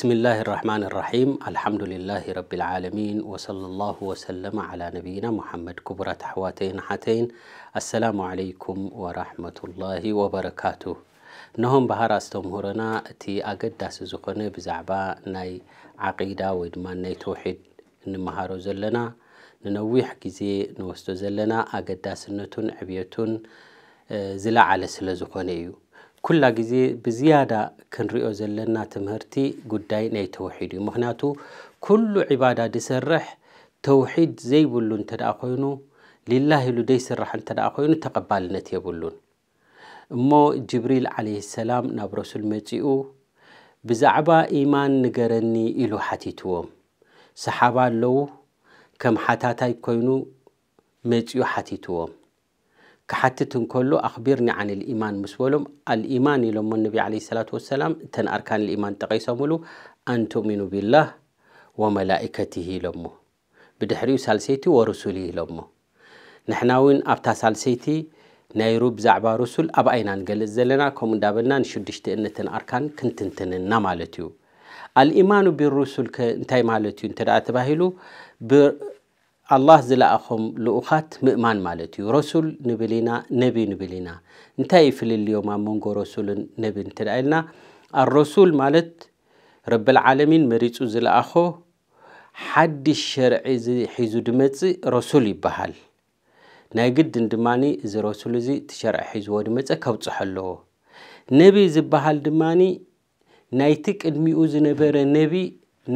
بسم الله الرحمن الرحيم الحمد لله رب العالمين وصلى الله وسلم على نبينا محمد كبرى تحواتين حتين السلام عليكم ورحمة الله وبركاته نهم بهار استمهرنا تي داس زخنة بزعبا ناي عقيدة ودمان ناي توحيد نمهارو زلنا ننويح كيزي نوستو زلنا داس نتون عبيتون زلا على سلزخنة يو ኩላ ግዜ ብዝያዳ ክንሪኦ ዘለና ትምህርቲ ጉዳይ ናይ ተውሒድ እዩ ምክንያቱ ኩሉ ዒባዳ ድሰርሕ ተውሒድ ዘይብሉ እንተ ደኣ ኮይኑ ሊላህ ኢሉ ደይስራሕ እንተ ደኣ ኮይኑ ተቐባልነት የብሉን እሞ ጅብሪል ዓለይህ ሰላም ናብ ረሱል መጺኡ ብዛዕባ ኢማን ንገረኒ ኢሉ ሓቲትዎም ሰሓባ ኣለዉ ከም ሓታታይ ኮይኑ መጺኡ ሓቲትዎም ክሓትት እንከሎ ኣኽቢርኒ ዓን ልኢማን ምስ በሎም አልኢማን ኢሎሞ ነቢ ለ ሰላት ወሰላም እተን ኣርካን ልኢማን ተቐይሰምሉ ኣንትእሚኑ ብላህ ወመላእከትሂ ኢሎሞ ብድሕሪኡ ሳልሰይቲ ወርሱል ኢሎሞ ንሕና እውን ኣብታ ሳልሰይቲ ናይ ናይሩ ብዛዕባ ርሱል ኣብ ኣይና ንገልፅ ዘለና ከምኡ እንዳበልና ንሽዱሽተ እነትን ኣርካን ክንትንትንና ማለት እዩ አልኢማኑ ብሩሱል እንታይ ማለት እዩ እንተ ተባሂሉ ኣላህ ዝለኣኾም ልኡኻት ምእማን ማለት እዩ ረሱል ንብል ኢና ነቢ ንብል ኢና እንታይ ይፍልልዮም ኣብ መንጎ ረሱልን ነቢን እንትዳ ኢልና ኣረሱል ማለት ረብልዓለሚን መሪፁ ዝለኣኾ ሓድሽ ሸርዒ ሒዙ ድመፅእ ረሱል ይበሃል ናይ ግድን ድማኒ እዚ ረሱል እዚ እቲ ሸርዒ ሒዝዎ ድመፀ ከብፅሕ ኣለዎ ነቢ ዝበሃል ድማኒ ናይቲ ቅድሚኡ ዝነበረ ነቢ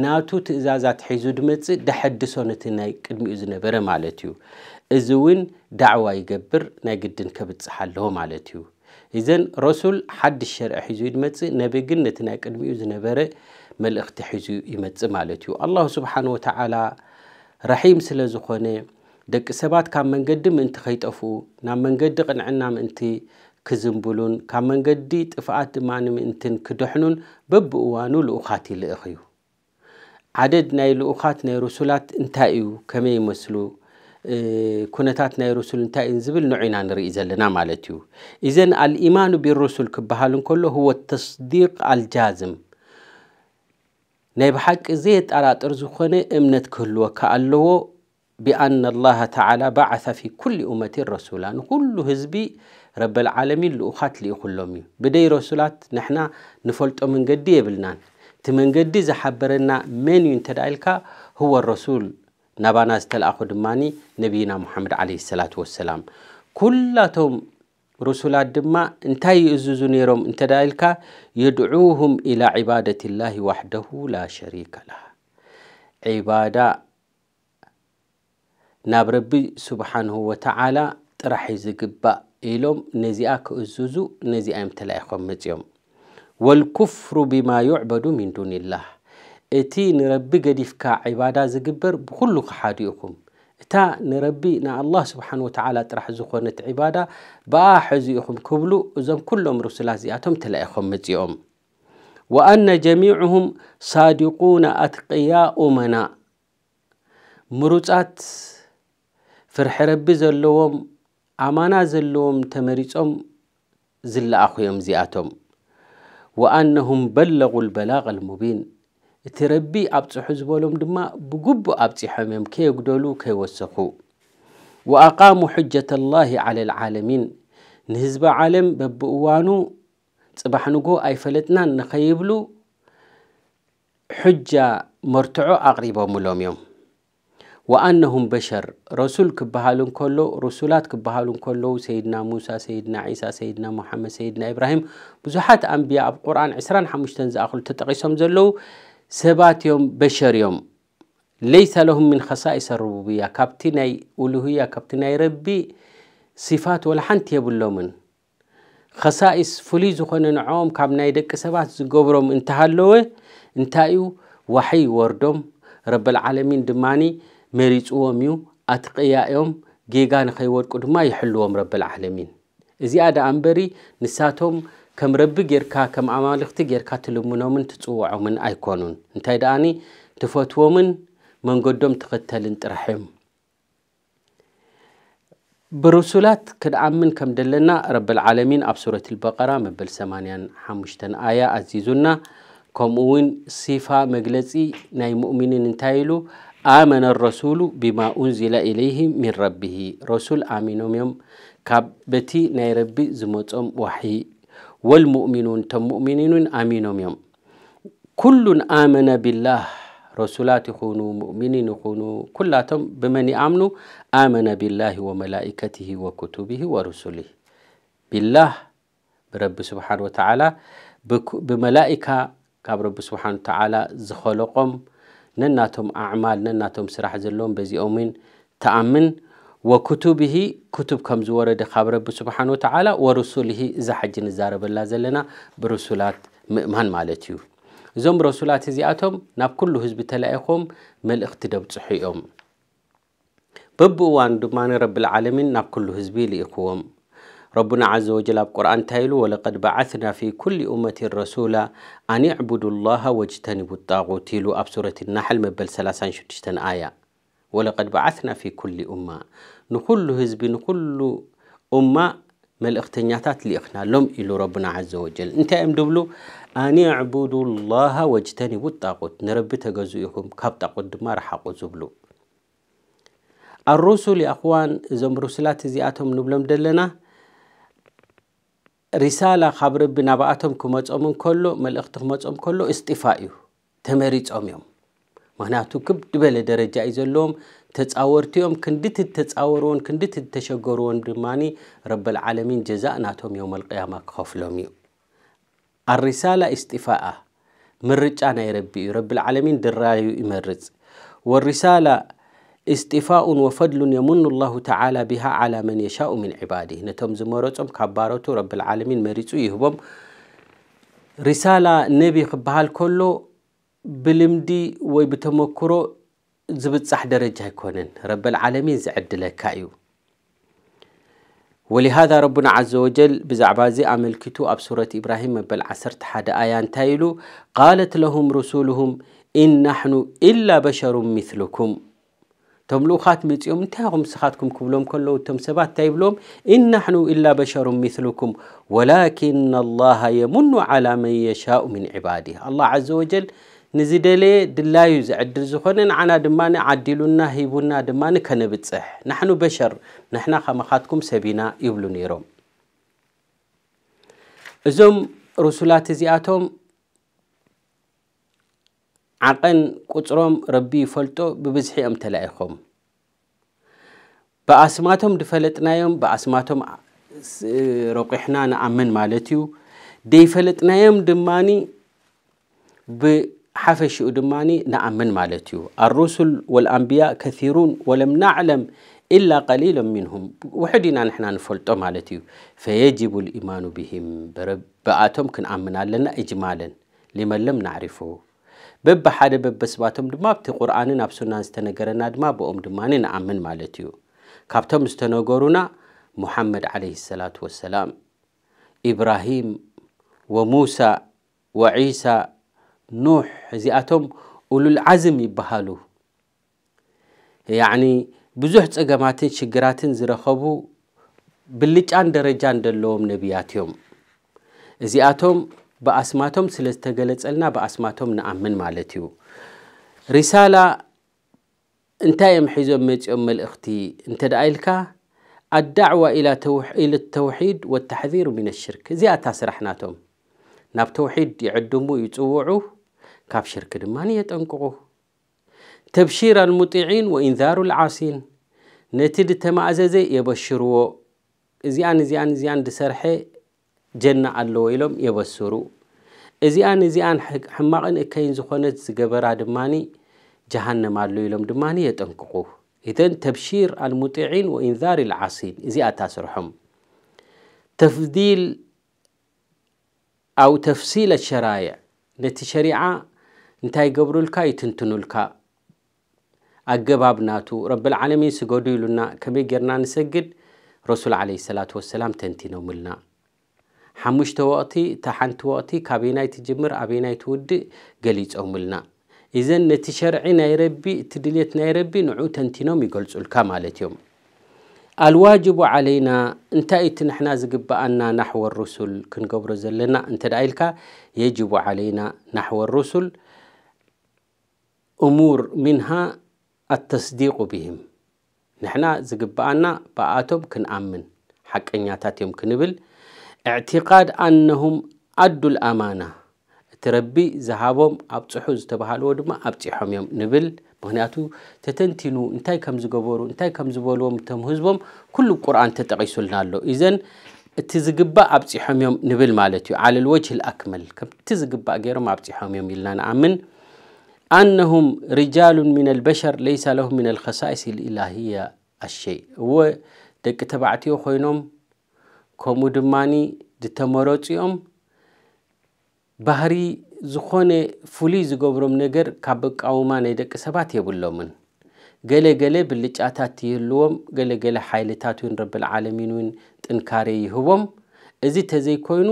ናቱ ትእዛዛት ሒዙ ድመፅእ ዳሐድሶ ነቲ ናይ ቅድሚኡ ዝነበረ ማለት እዩ እዚ እውን ዳዕዋ ይገብር ናይ ግድን ከብፅሕ ኣለዎ ማለት እዩ እዘን ረሱል ሓድሽ ሸርዒ ሒዙ ድመፅእ ነቢ ግን ነቲ ናይ ቅድሚኡ ዝነበረ መልእኽቲ ሒዙ ይመፅእ ማለት እዩ ኣላሁ ስብሓን ወተዓላ ረሒም ስለ ዝኾነ ደቂ ሰባት ካብ መንገዲ ምእንቲ ከይጠፍኡ ናብ መንገዲ ቅንዕና ምእንቲ ክዝምብሉን ካብ መንገዲ ጥፍኣት ድማ ንምእንትን ክደሕኑን በብእዋኑ ልኡኻት ይልእኽ እዩ عدد ناي لؤخات ناي رسولات انتائيو كما يمسلو ኩነታት ናይ ርሱል እንታይ እዩ ዝብል ንዑ ኢና ንርኢ ዘለና ማለት እዩ እዘን አልኢማኑ ቢሩሱል ክበሃል እንከሎ ህወ ተስዲቅ አልጃዝም ናይ ብሓቂ ዘየጠራጥር ዝኾነ እምነት ክህልወካ ኣለዎ ብአነ ላሃ ተዓላ ባዓث ፊ ኩል እመት ረሱላ ንኩሉ ህዝቢ ረብልዓለሚን ልኡኻት ልኢኹሎም እዩ ብደይ ረሱላት ንሕና ንፈልጦ መንገዲ የብልናን እቲ መንገዲ ዝሓበረና መን እዩ እንተ ኢልካ ህወ ረሱል ናባና ዝተለኣኹ ድማኒ ነቢይና ሙሓመድ ዓለ ሰላት ወሰላም ኩላቶም رسولات دما انتهي ازوزو نيروم انتدايلكا يدعوهم إلى عبادة الله وحده لا شريك له عبادة ناب ربي سبحانه وتعالى ترحي زقبا إلوم نزيئك ازوزو نزيئا يمتلأ يخمت يوم ወልኩፍሩ ብማ ይዕበዱ ሚን ዱንላህ እቲ ንረቢ ገዲፍካ ዒባዳ ዝግበር ብኩሉ ክሓዲ ኢኹም እታ ንረቢ ንኣላህ ስብሓን ወተዓላ ጥራሕ ዝኾነት ዒባዳ ብኣ ሕዚ ኢኹም ክብሉ እዞም ኩሎም ርሱላት እዚኣቶም ተለኢኾም መፂኦም ወአነ ጀሚዕሁም ሳዲቁነ ኣትቅያኡ መና ምሩፃት ፍርሒ ረቢ ዘለዎም ኣማና ዘለዎም ተመሪፆም ዝለኣኹ እዮም እዚኣቶም وأنهم بلغوا البلاغ المبين እቲ ረቢ ኣብፅሑ ዝበሎም ድማ ብግቡእ ኣብፂሖም እዮም ከየጉደሉ ከይወሰኹ ወኣቃሙ ሕጀة ላህ ዓላ ልዓለሚን ንህዝቢ ዓለም በብእዋኑ ፅባሕ ንጎ ኣይፈለጥናን ንኸይብሉ ሕጃ መርትዖ ኣቕሪቦምሎም እዮም وأنهم بشر رسول كبهالون كله رسولات كبهالون كله سيدنا موسى سيدنا عيسى سيدنا محمد سيدنا إبراهيم بزحات أنبياء القرآن عسران حمشتن زأخل تتقيسهم زلو سبات يوم بشر يوم ليس لهم من خصائص الربوبية كابتناي ألوهية كابتناي ربي صفات ولا حنت يبلو من خصائص فلي زخن نعوم كاب ناي دك سبات زقبرهم انتهالوه انتايو وحي وردهم رب العالمين دماني መሪፅዎም እዩ ኣትቕያኦም ጌጋ ንኸይወድቁ ድማ ይሕልዎም ረብልዓለሚን እዚኣ ደኣ እንበሪ ንሳቶም ከም ረቢ ጌርካ ከም ኣማልኽቲ ጌርካ ትልምኖምን ትፅውዖምን ኣይኮኑን እንታይ ደኣኒ ትፈትዎምን መንገዶም ትኽተልን ጥራሕ እዮም ብርሱላት ክደኣምን ከም ደለና ረብልዓለሚን ኣብ ሱረት ልበቀራ መበል 8ሓሙሽተ ኣያ ኣዚዙና ከምኡ ውን ሲፋ መግለፂ ናይ ሙእሚኒን እንታይ ኢሉ آمن الرسول بما أنزل إليه من ربه رسول آمنهم يوم كابتي ناي ربي زمتهم وحي والمؤمنون تم مؤمنين آمنهم يوم كل آمن بالله رسولات خونو مؤمنين خونو كلاتهم بمن آمنوا آمن بالله وملائكته وكتبه ورسله بالله برب سبحانه وتعالى بملائكة كاب رب سبحانه وتعالى زخلقهم ነናቶም ኣዕማል ነናቶም ስራሕ ዘለዎም በዚኦምን ተኣምን ወክቱብሂ ክቱብ ከም ዝወረደ ካብ ረቢ ስብሓን ወተዓላ ወርሱልሂ እዛ ሓጂ ንዛረበላ ዘለና ብርሱላት ምእማን ማለት እዩ እዞም ረሱላት እዚኣቶም ናብ ኩሉ ህዝቢ ተለኢኾም መልእኽቲ ደብፅሑ እዮም በብእዋኑ ድማ ረብልዓለሚን ናብ ኩሉ ህዝቢ ልኢኽዎም ربنا عز وجل القرآن تايلو ولقد بعثنا في كل أمة رسولا أن يعبدوا الله واجتنبوا الطاغوت تيلو أب سورة النحل مبل سلاسان شتشتن آية ولقد بعثنا في كل أمة نقول هزب نقول أمة مل اختنياتات لإخنا لهم إلو ربنا عز وجل انت أم دبلو أن يعبدوا الله واجتنبوا الطاغوت نرب تغزوئكم كاب تاقود ما رحاقو زبلو الرسول يا أخوان زم رسلات زياتهم نبلم دلنا ሪሳላ ካብ ረቢ ናብኣቶም ክመፆም እንከሎ መልእኽቲ ክመፆም ከሎ እስጢፋ እዩ ተመሪፆም እዮም ምክንያቱ ክብድበለ ደረጃ እዩ ዘለዎም ተፃወርቲኦም ክንዲት ተፃወርዎን ክንዲት ተሸገርዎን ድማኒ ረብልዓለሚን ጀዛእ ናቶም ዮም ኣልቅያማ ክኸፍሎም እዩ ኣሪሳላ እስጢፋኣ ምርጫ ናይ ረቢ እዩ ረብልዓለሚን ድራዩ ይመርፅ ወሪሳላ استفاء وفضل يمن الله تعالى بها على من يشاء من عباده نتم زمرتهم كبارته رب العالمين مريتو يهبم رسالة نبي خبهال كله بلمدي وبتمكرو صح درجة يكونن رب العالمين زعد لكايو ولهذا ربنا عز وجل بزعبازي كتو أب سورة إبراهيم بل عسرت حد آيان تايلو قالت لهم رسولهم إن نحن إلا بشر مثلكم توم لوخات يوم انتهاكم سخاتكم كبلوم كلو توم سبات تايبلوم إن نحن إلا بشر مثلكم ولكن الله يمن على من يشاء من عباده الله عز وجل نزيدلي دلايو زعد زخونن عنا دماني عدلونا هيبونا دماني كنبتصح نحن بشر نحن خمخاتكم سبينا يبلونيروم زوم رسولات زياتهم عقن كترم ربي فلتو ببزحي أم تلايخم بأسماتهم دفلتنايم بأسماتهم روقحنا نعمن مالتيو دي فلتنايم دماني بحفش دماني نعمن مالتيو الرسل والأنبياء كثيرون ولم نعلم إلا قليلا منهم وحدنا نحن نفلتو مالتيو فيجب الإيمان بهم بأتهم كن عمنا لنا إجمالا لمن لم نعرفه በብሓደ በበስባቶም ድማ ኣብቲ ቁርኣንን ኣብ ሱናን ዝተነገረና ድማ ብኦም ድማ ንኣምን ማለት እዩ ካብቶም ዝተነገሩና ሙሓመድ ዓለ ሰላት ወሰላም ኢብራሂም ወሙሳ ወዒሳ ኑሕ እዚኣቶም ኡሉልዓዝም ይበሃሉ ያዕኒ ብዙሕ ፀገማትን ሽግራትን ዝረኸቡ ብልጫን ደረጃን ደለዎም ነቢያት እዮም እዚኣቶም بأسماتهم سلستجلت لنا بأسماتهم نأمن مالتيو رسالة أنت يا محزوم مج أم الأختي أنت دائلكا الدعوة إلى التوحيد والتحذير من الشرك زي أتسرحناتهم ناب توحيد يعدمو يتوعو كاب شرك دماني يتنقعو تبشير المطيعين وإنذار العاصين نتيد تما أزازي يبشروا زيان زيان زيان دسرحي ጀና ኣለዎ ኢሎም የበስሩ እዚኣን እዚኣን ሕማቕን እከይን ዝኾነት ዝገበራ ድማኒ ጀሃንም ኣሎ ኢሎም ድማኒ የጠንቅቑ ኢተን ተብሺር አልሙጢዒን ወኢንዛር ልዓሲን እዚኣታ ስርሖም ተፍዲል ኣው ተፍሲል ኣሸራይዕ ነቲ ሸሪዓ እንታይ ገብሩልካ ይትንትኑልካ ኣገባብ ናቱ ረብልዓለሚን ስገዱ ኢሉና ከመይ ጌርና ንሰግድ ረሱል ዓለ ሰላት ወሰላም ተንቲኖምልና ሓሙሽተ ወቕቲ እታ ሓንቲ ወቕቲ ካበየናይ ትጅምር ኣበየናይ ትውድእ ገሊፆምልና እዘን ነቲ ሸርዒ ናይ ረቢ እቲ ድሌት ናይ ረቢ ንዑ ተንቲኖም ይገልፁልካ ማለት እዮም ኣልዋጅቡ ዓለይና እንታይ እቲ ንሕና ዝግብኣና ናሕወ ርሱል ክንገብሮ ዘለና እንተ ደ ኢልካ የጅቡ ዓለይና ናሕወ ርሱል እሙር ምንሃ ኣተስዲቁ ብህም ንሕና ዝግብኣና ብኣቶም ክንኣምን ሓቀኛታት እዮም ክንብል اعتقاد أنهم أدوا الأمانة تربي زهابهم أبتحو زتبهالو دما أبتحهم يوم نبل مهنياتو تتنتينو انتاي كم زقبورو انتاي كم زبولوهم تم هزبهم كل القرآن تتقيسو لنا له إذن تزقبا أبتحهم يوم نبل مالتو على الوجه الأكمل كم تزقبا غيرهم أبتحهم يوم إلا نعمن أنهم رجال من البشر ليس لهم من الخصائص الإلهية الشيء هو دك تبعتيو خوينهم ከምኡ ድማኒ ዝተመረፂኦም ባህሪ ዝኾነ ፍሉይ ዝገብሮም ነገር ካብ ኣቃውማ ናይ ደቂ ሰባት የብሎምን ገለገለ ብልጫታት ይህልዎም ገለገለ ሓይልታት እውን ረብልዓለሚን እውን ጥንካሬ ይህቦም እዚ ተዘይኮይኑ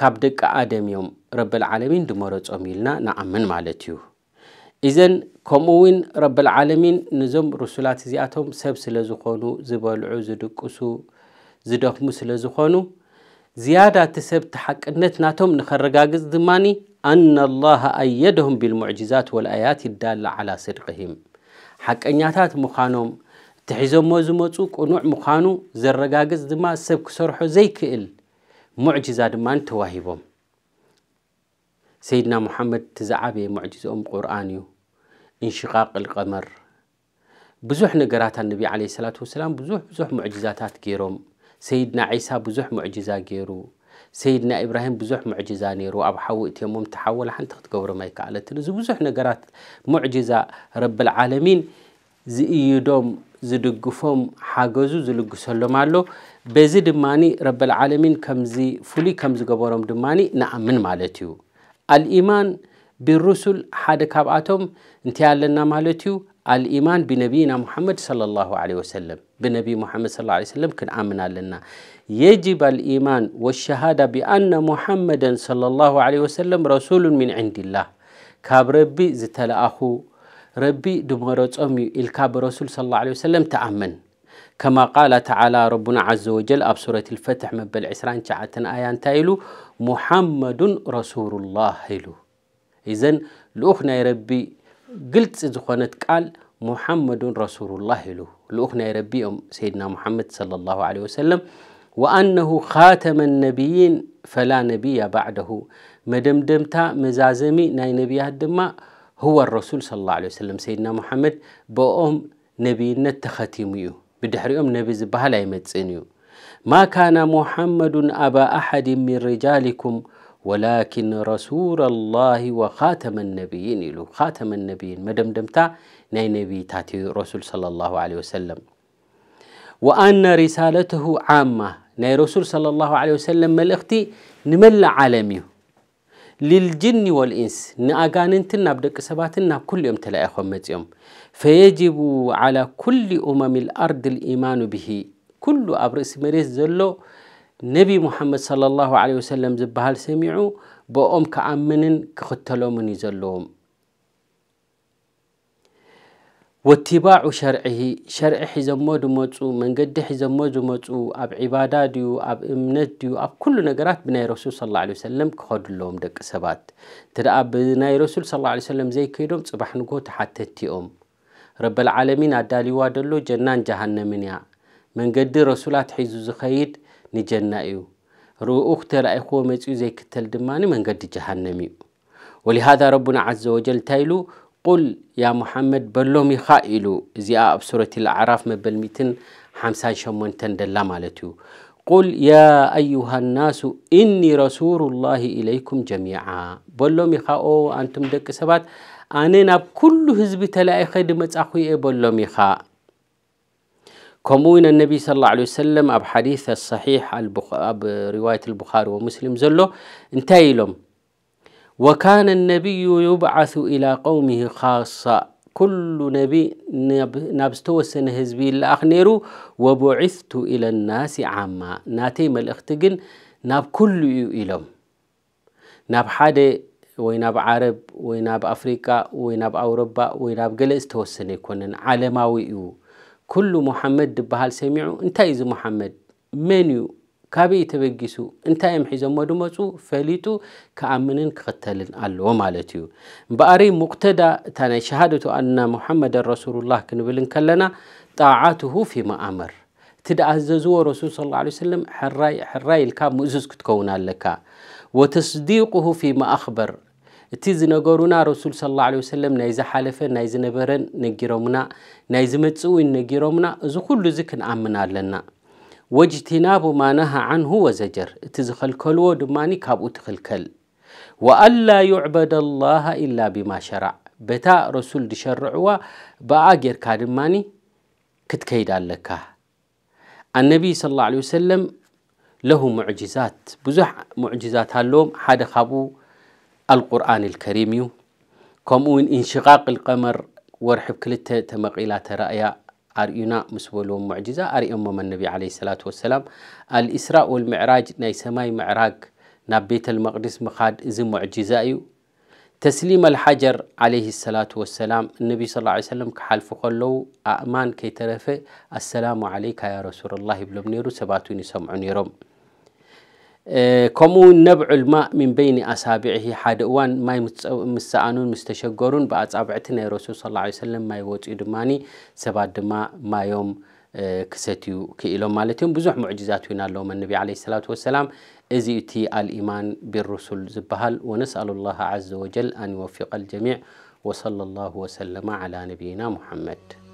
ካብ ደቂ ኣደም እዮም ረብልዓለሚን ድመረፆም ኢልና ንኣምን ማለት እዩ እዘን ከምኡ እውን ረብልዓለሚን ንዞም ርሱላት እዚኣቶም ሰብ ስለ ዝኾኑ ዝበልዑ ዝድቅሱ زدوك مسلا زخونو زيادة تسب تحق النت ناتهم نخرقاق الزماني أن الله أيدهم بالمعجزات والآيات الدالة على صدقهم حق أنياتات مخانوم تحيزو موزو ونوع مخانو زرقاق الزما سبك سرحو زيك إل معجزات ما انتواهيبهم سيدنا محمد تزعبي أم قرآنيو انشقاق القمر بزوح نقرات النبي عليه الصلاة والسلام بزوح بزوح معجزاتات كيروم ሰይድና ዒሳ ብዙሕ ሙዕጅዛ ገይሩ ሰይድና ኢብራሂም ብዙሕ ሙዕጅዛ ነይሩ ኣብ ሓዊ እትዮሞም ተሓወላ ሓንቲ ክትገብሮም ኣይከኣለትን እዚ ብዙሕ ነገራት ሙዕጅዛ ረብልዓለሚን ዝእይዶም ዝድግፎም ሓገዙ ዝልግሰሎም ኣሎ በዚ ድማኒ ረብልዓለሚን ከምዚ ፍሉይ ከም ዝገበሮም ድማኒ ንኣምን ማለት እዩ ኣልኢማን ብሩሱል ሓደ ካብኣቶም እንታይ ኣለና ማለት እዩ الإيمان بنبينا محمد صلى الله عليه وسلم بنبي محمد صلى الله عليه وسلم كن آمنا لنا يجب الإيمان والشهادة بأن محمدا صلى الله عليه وسلم رسول من عند الله كاب ربي أخو ربي دمرت أمي الكاب رسول صلى الله عليه وسلم تأمن كما قال تعالى ربنا عز وجل أب سورة الفتح مبل عسران شعة آيان تايلو محمد رسول الله إذن لأخنا ربي قلت زخونت قال محمد رسول الله له لأخنا ربي أم سيدنا محمد صلى الله عليه وسلم وأنه خاتم النبيين فلا نبي بعده مدمدمتا مزازمي ناي نبي الدماء هو الرسول صلى الله عليه وسلم سيدنا محمد بأم نبينا تختيميو أم نبي زبهلا يمتسنيو ما كان محمد أبا أحد من رجالكم ولكن رسول الله وخاتم النبيين إلو خاتم النبيين مدمدمتا ناي نبي تاتي رسول صلى الله عليه وسلم وأن رسالته عامة ناي رسول صلى الله عليه وسلم ملأختي نمل عالمي للجن والإنس نأغاننتن نابدك سباتن ناب كل يوم تلاقيهم يوم فيجب على كل أمم الأرض الإيمان به كل أبرس مريز زلو ነቢ ሙሓመድ صለ ላሁ ለ ወሰለም ዝበሃል ሰሚዑ ብኦም ክኣምንን ክኽተሎምን እዩ ዘለዎም ወትባዑ ሸርዒሂ ሸርዒ ሒዘሞ ድመፁ መንገዲ ሒዘሞ ዝመፁ ኣብ ዒባዳ ድዩ ኣብ እምነት ድዩ ኣብ ኩሉ ነገራት ብናይ ረሱል ስ ላ ሰለም ክኸዱ ኣለዎም ደቂ ሰባት እንተ ደኣ ብናይ ረሱል ስ ላ ሰለም ዘይከይዶም ፅባሕ ንጎ ተሓተቲኦም ረበልዓለሚን ኣዳልይዋ ደሎ ጀናን ጃሃነምን እያ መንገዲ ረሱላት ሒዙ ዝኸይድ نجنا إيو رو أختر أخو مزيو زي كتل دماني من قد جهنم إيو ولهذا ربنا عز وجل تايلو قل يا محمد بلوم يخائلو زي سورة الأعراف مبل ميتن حمسان شمونتن دلا مالتيو قل يا أيها الناس إني رسول الله إليكم جميعا بلوم يخاو أنتم دك سبات أنا ناب كل هزب تلاقي خدمة أخوي بلوم يخاء كموين النبي صلى الله عليه وسلم أب حديث الصحيح البخ... أب رواية البخاري ومسلم زلو انتايلهم وكان النبي يبعث إلى قومه خاصة كل نبي نب... نبستو السنة هزبي نيرو وبعثت إلى الناس عامة ناتيم الاختقن ناب كل إلهم ناب حادة ويناب عرب ويناب أفريقيا ويناب أوروبا ويناب قلق استوى السنة كونن عالماوي إيوه ኩሉ ሙሓመድ ዝበሃል ሰሚዑ እንታይ እዩ ዚ ሙሓመድ መን እዩ ካበይ ተበጊሱ እንታይ እዮም ሒዞሞ ድመፁ ፈሊጡ ክኣምንን ክኽተልን ኣለዎ ማለት እዩ እምበኣሪ ሙቅተዳ እታ ናይ ሸሃደቱ ኣና ሙሓመድን ረሱሉላህ ክንብልን ከለና ጣዓትሁ ፊማ ኣመር እቲ ደኣዘዝዎ ረሱል ስ ለ ሰለም ሕራይ ሕራይ ኢልካ ምእዙዝ ክትከውን ኣለካ ወተስዲቁሁ ፊማ ኣኽበር እቲ ዝነገሩና ረሱል ስ ላ ሰለም ናይ ዝሓለፈ ናይ ዝነበረን ነጊሮምና ናይ ዝመፅ እውን ነጊሮምና እዚ ኩሉ እዚ ክንኣምን ኣለና ወጅትናቡ ማናሃ ዓንሁ ወዘጀር እቲ ዝኸልከልዎ ድማኒ ካብኡ ትኽልከል ወአላ ዩዕበደ ላሃ ኢላ ብማ ሸራዕ በታ ረሱል ድሸርዕዋ ብኣ ጌርካ ድማኒ ክትከይድ ኣለካ ኣነቢይ ስ ላ ሰለም ለሁ ሙዕጅዛት ብዙሕ ሙዕጅዛት ኣለዎም ሓደ ካብኡ القرآن الكريم كمون انشقاق القمر ورحب كلتة تمقيلات رأيا أرينا مسولون معجزة أرئم أمم من النبي عليه الصلاة والسلام الإسراء والمعراج ناي سماي معراج نبيت المقدس مخاد إذ معجزة تسليم الحجر عليه الصلاة والسلام النبي صلى الله عليه وسلم كحال فقلو أأمان كي ترفي السلام عليك يا رسول الله بلو نيرو سباتوني سمعوني رم إيه، كمو نبع الماء من بين أصابعه حاد وان ما مستأنون مستشجرون بعد أبعتنا رسول صلى الله عليه وسلم ما يوت إدماني سبع دماء ما يوم إيه، كستيو كإلوم مالتهم بزوح معجزات وين الله النبي عليه الصلاة والسلام إذ يؤتي الإيمان بالرسول زبهل ونسأل الله عز وجل أن يوفق الجميع وصلى الله وسلم على نبينا محمد